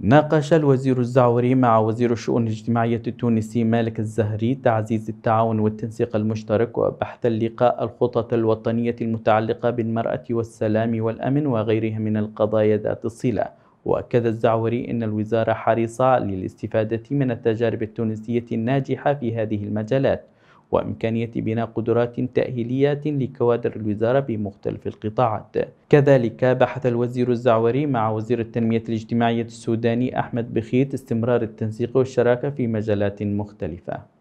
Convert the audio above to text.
ناقش الوزير الزعوري مع وزير الشؤون الاجتماعية التونسي مالك الزهري تعزيز التعاون والتنسيق المشترك وبحث اللقاء الخطط الوطنية المتعلقة بالمرأة والسلام والأمن وغيرها من القضايا ذات الصلة وأكد الزعوري أن الوزارة حريصة للاستفادة من التجارب التونسية الناجحة في هذه المجالات وإمكانية بناء قدرات تأهيلية لكوادر الوزارة بمختلف القطاعات كذلك بحث الوزير الزعوري مع وزير التنمية الاجتماعية السوداني أحمد بخيت استمرار التنسيق والشراكة في مجالات مختلفة